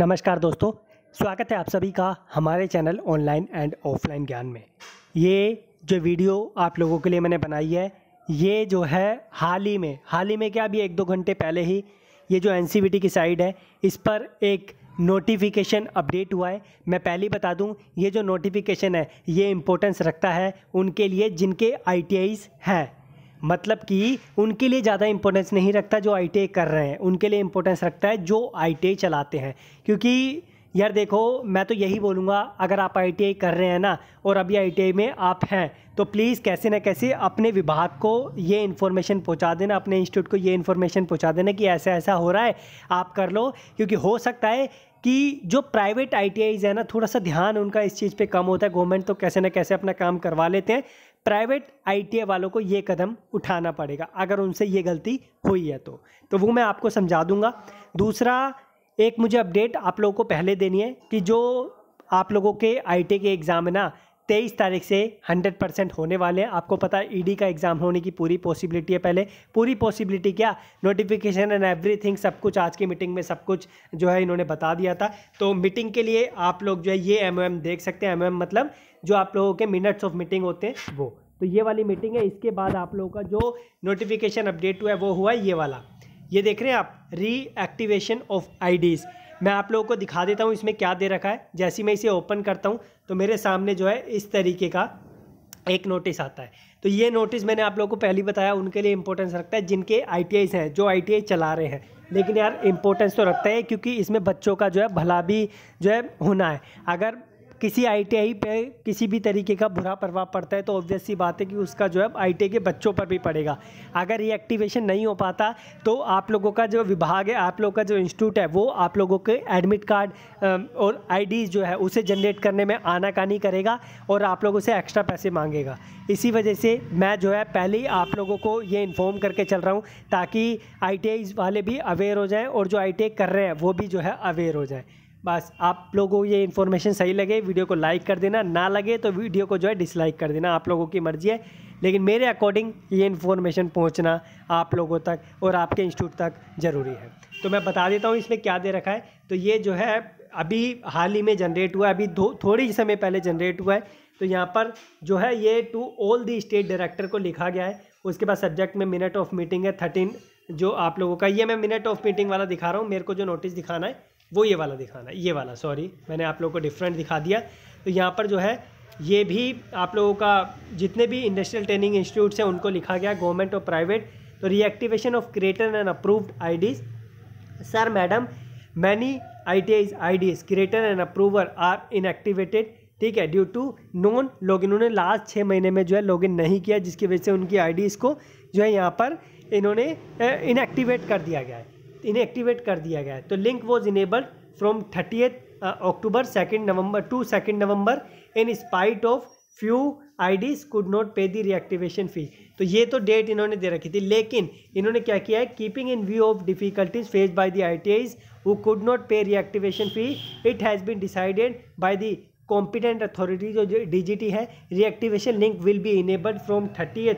नमस्कार दोस्तों स्वागत है आप सभी का हमारे चैनल ऑनलाइन एंड ऑफलाइन ज्ञान में ये जो वीडियो आप लोगों के लिए मैंने बनाई है ये जो है हाल ही में हाल ही में क्या अभी एक दो घंटे पहले ही ये जो एन e की साइड है इस पर एक नोटिफिकेशन अपडेट हुआ है मैं पहले बता दूं ये जो नोटिफिकेशन है ये इम्पोर्टेंस रखता है उनके लिए जिनके आई हैं मतलब कि उनके लिए ज़्यादा इंपॉर्टेंस नहीं रखता जो आई कर रहे हैं उनके लिए इंपॉर्टेंस रखता है जो आई चलाते हैं क्योंकि यार देखो मैं तो यही बोलूँगा अगर आप आई कर रहे हैं ना और अभी आई में आप हैं तो प्लीज़ कैसे ना कैसे अपने विभाग को ये इन्फॉर्मेशन पहुँचा देना अपने इंस्टीट्यूट को ये इन्फॉर्मेशन पहुँचा देना कि ऐसा ऐसा हो रहा है आप कर लो क्योंकि हो सकता है कि जो प्राइवेट आई है ना थोड़ा सा ध्यान उनका इस चीज़ पे कम होता है गवर्नमेंट तो कैसे ना कैसे अपना काम करवा लेते हैं प्राइवेट आई वालों को ये कदम उठाना पड़ेगा अगर उनसे ये गलती हुई है तो तो वो मैं आपको समझा दूंगा दूसरा एक मुझे अपडेट आप लोगों को पहले देनी है कि जो आप लोगों के आई के एग्ज़ाम है ना तेईस तारीख से हंड्रेड परसेंट होने वाले हैं आपको पता है ईडी का एग्ज़ाम होने की पूरी पॉसिबिलिटी है पहले पूरी पॉसिबिलिटी क्या नोटिफिकेशन एंड एवरीथिंग सब कुछ आज की मीटिंग में सब कुछ जो है इन्होंने बता दिया था तो मीटिंग के लिए आप लोग जो है ये एम देख सकते हैं एम मतलब जो आप लोगों के मिनट्स ऑफ मीटिंग होते हैं वो तो ये वाली मीटिंग है इसके बाद आप लोगों का जो नोटिफिकेशन अपडेट हुआ है वो हुआ है ये वाला ये देख रहे हैं आप रीएक्टिवेशन ऑफ आईडीज़ मैं आप लोगों को दिखा देता हूँ इसमें क्या दे रखा है जैसे मैं इसे ओपन करता हूँ तो मेरे सामने जो है इस तरीके का एक नोटिस आता है तो ये नोटिस मैंने आप लोगों को पहले बताया उनके लिए इंपॉर्टेंस रखता है जिनके आई हैं जो आई चला रहे हैं लेकिन यार इंपॉर्टेंस तो रखता है क्योंकि इसमें बच्चों का जो है भला भी जो है होना है अगर किसी आईटीआई पे किसी भी तरीके का बुरा प्रभाव पड़ता है तो ऑब्वियस सी बात है कि उसका जो है आई के बच्चों पर भी पड़ेगा अगर ये एक्टिवेशन नहीं हो पाता तो आप लोगों का जो विभाग है आप लोगों का जो इंस्टीट्यूट है वो आप लोगों के एडमिट कार्ड और आई जो है उसे जनरेट करने में आनाकानी करेगा और आप लोगों से एक्स्ट्रा पैसे मांगेगा इसी वजह से मैं जो है पहले ही आप लोगों को ये इन्फॉर्म करके चल रहा हूँ ताकि आई वाले भी अवेयर हो जाएँ और जो आई कर रहे हैं वो भी जो है अवेयर हो जाए बस आप लोगों को ये इन्फॉर्मेशन सही लगे वीडियो को लाइक कर देना ना लगे तो वीडियो को जो है डिसलाइक कर देना आप लोगों की मर्ज़ी है लेकिन मेरे अकॉर्डिंग ये इन्फॉर्मेशन पहुंचना आप लोगों तक और आपके इंस्टीट्यूट तक ज़रूरी है तो मैं बता देता हूँ इसमें क्या दे रखा है तो ये जो है अभी हाल ही में जनरेट हुआ है अभी थोड़ी समय पहले जनरेट हुआ है तो यहाँ पर जो है ये to all the state director को लिखा गया है उसके बाद सब्जेक्ट में मिनट ऑफ मीटिंग है थर्टीन जो आप लोगों का ये मैं मिनट ऑफ मीटिंग वाला दिखा रहा हूँ मेरे को जो नोटिस दिखाना है वो ये वाला दिखाना है ये वाला सॉरी मैंने आप लोगों को डिफरेंट दिखा दिया तो यहाँ पर जो है ये भी आप लोगों का जितने भी इंडस्ट्रियल ट्रेनिंग इंस्टीट्यूट्स हैं उनको लिखा गया गवर्नमेंट और प्राइवेट तो reactivation of creator and approved IDs sir madam many I T Is I creator and approver are inactivated ठीक है due to non log in उन्होंने लास्ट छः महीने में जो है लॉगिन नहीं किया जिसकी वजह से उनकी आई को जो है यहाँ पर इन्होंने इनएक्टिवेट कर दिया गया है इन्हें एक्टिवेट कर दिया गया है तो link was enabled from thirty October second November to second November in spite of few IDs could not pay the reactivation फी तो ये तो डेट इन्होंने दे रखी थी लेकिन इन्होंने क्या किया है keeping in view of difficulties face by the ITIs वो could not pay reactivation fee it has been decided by the competent authority जो डीजीटी है reactivation link will be enabled from thirty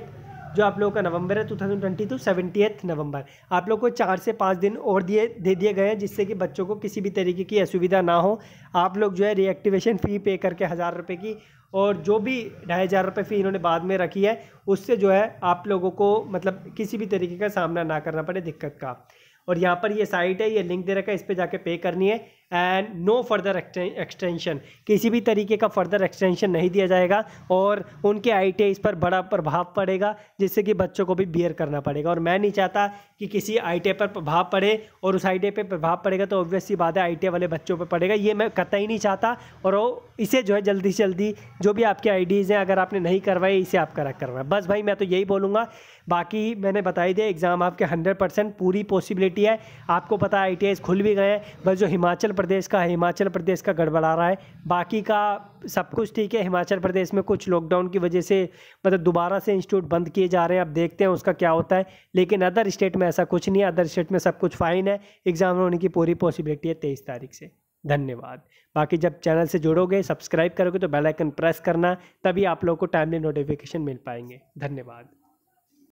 जो आप लोगों का नवंबर है two thousand twenty two seventieth November आप लोग को चार से पाँच दिन और दिए दे दिए गए हैं जिससे कि बच्चों को किसी भी तरीके की असुविधा ना हो आप लोग जो है रिएक्टिवेशन फ़ी पे करके हज़ार रुपये की और जो भी ढाई हज़ार रुपये फ़ी इन्होंने बाद में रखी है उससे जो है आप लोगों को मतलब किसी भी तरीके का सामना ना करना पड़े दिक्कत का और यहाँ पर ये साइट है ये लिंक दे रखा है इस पर जाके पे करनी है एंड नो फर्दर एक्सटेंशन किसी भी तरीके का फर्दर एक्सटेंशन नहीं दिया जाएगा और उनके आई पर बड़ा प्रभाव पड़ेगा जिससे कि बच्चों को भी बियर करना पड़ेगा और मैं नहीं चाहता कि किसी आई पर प्रभाव पड़े और उस आई पर प्रभाव पड़ेगा तो ऑब्वियसली बात है आई वाले बच्चों पर पड़ेगा ये मैं कतई नहीं चाहता और इसे जो है जल्दी से जल्दी जो भी आपके आईडीज़ हैं अगर आपने नहीं करवाई इसे आप करा करवाएं बस भाई मैं तो यही बोलूँगा बाकी मैंने बता ही दिया एग्ज़ाम आपके हंड्रेड परसेंट पूरी पॉसिबिलिटी है आपको पता आई खुल भी गए हैं बस जो हिमाचल प्रदेश का हिमाचल प्रदेश का गड़बड़ा रहा है बाकी का सब कुछ ठीक है हिमाचल प्रदेश में कुछ लॉकडाउन की वजह से मतलब दोबारा से इंस्टीट्यूट बंद किए जा रहे हैं अब देखते हैं उसका क्या होता है लेकिन अदर स्टेट में ऐसा कुछ नहीं है अदर स्टेट में सब कुछ फाइन है एग्ज़ाम होने की पूरी पॉसिबिलिटी है तेईस तारीख से धन्यवाद बाकी जब चैनल से जुड़ोगे सब्सक्राइब करोगे तो बेल आइकन प्रेस करना तभी आप लोग को टाइमली नोटिफिकेशन मिल पाएंगे धन्यवाद